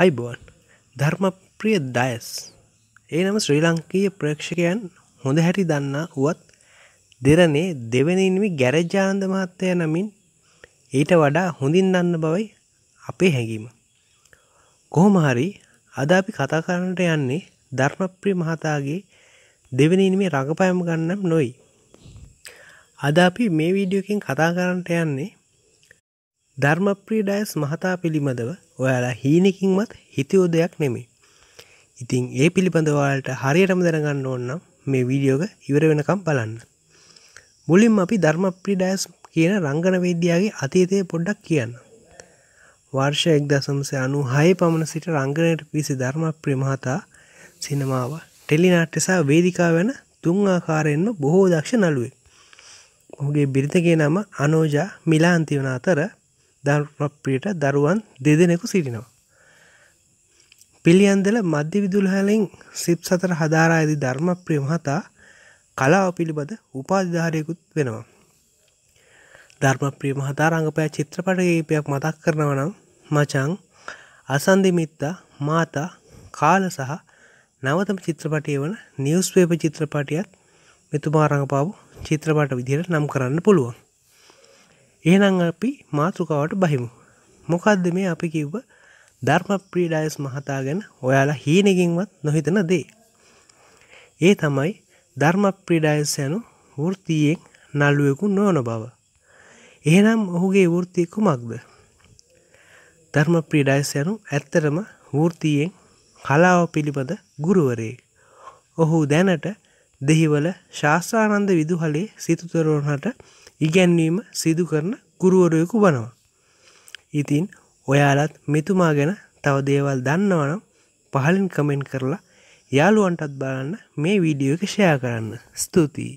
අයිබෝන් ධර්මප්‍රිය දයස් ඒ නම ශ්‍රී ලංකීය ප්‍රේක්ෂකයන් හොඳ හැටි දන්නා වුවත් දෙරනේ දෙවනින්වි ගැරජාන්ද මහත්තය නමින් ඊට වඩා හොඳින් දන්න බවයි අපේ හැඟීම. කොහොමහරි අද අපි කතා කරන්නට යන්නේ ධර්මප්‍රිය මහතාගේ දෙවනින්මේ රඟපයම් ගන්නම් නොයි. අද අපි මේ වීඩියෝකින් කතා කරන්නට යන්නේ ධර්මප්‍රී ඩයස් මහතා පිළිබඳව ඔයාලා හීනකින්මත් හිතයෝ දෙයක් නෙමේ. ඉතිං ඒ පිළිබඳවාලට හරියටම දැනගන්න ඕන්නම් මේ වීඩියෝග ඉවර වෙනකම් බලන්න. මුලින් අපි ධර්මප්‍රී ඩයස් කියන රංගන වේද්‍යයාගේ අතීතය පොඩ්ඩක් කියන්න. වර්ෂ එක්දසම්සය අනු හය පමණ සිට රංගනයට පිසි ධර්මප්‍රී මහතා සිනමාව ටෙලිනාට්‍යසා වේදිකා වෙන තුන් ආකාරයෙන්ම බොහෝ දක්ෂ නළුවේ. ඔහුගේ බිරිතගේ නම අනෝජා මිලාන්ති වන අතර ධර්මප්‍රියට දරුවන් දෙදෙනෙකු සිටිනවා. පිළියන්දල මධ්‍ය විදුල්හලෙන් සිප් සතර හදාරා ඇති ධර්මප්‍රිය මහතා කලාව පිළිබඳ උපාධධාරයකුත් වෙනවා. ධර්මප්‍රිය මහතා රඟපෑ චිත්‍රපට ඒපයක් මතක් කරනව නම් මචං අසන්දිමිත්තා මාතා කාල සහ නවතම චිත්‍රපටය වන නිියස්වේප චිත්‍රපටයත් මෙතුමා රඟපාපු චිත්‍රපට විදිහට නම් කරන්න පුළුවන්. එහෙනම් අපි මාතෘකාවට බහිමු. මොකක්ද මේ අපි කිව්ව ධර්මප්‍රිය ඩයස් මහතා ගැන ඔයාලා හීනකින්වත් නොහිතන දේ. ඒ තමයි ධර්මප්‍රිය ඩයස් යනු වෘත්තියෙන් නළුවෙකු නොවන බව. එහෙනම් ඔහුගේ වෘත්තිය කුමක්ද? ධර්මප්‍රිය ඩයස් යනු ඇත්තටම වෘත්තියෙන් කලාව පිළිබඳ ගුරුවරයෙක්. ඔහු දැනට දෙහිවල ශාස්ත්‍රානන්ද විදුහලේ සිතුතරුවන්හට ඉගැන්වීම සිදු කරන ගුරුවරයකු වනවා. ඉතින් ඔයාලත් මෙතුමා ගැන තව දේවල් දන්නවනම් පහලින් කමෙන්ට් කරලා යාළුවන්ටත් බලන්න මේ වීඩියෝ එක ෂයා කරන්න ස්තුතියි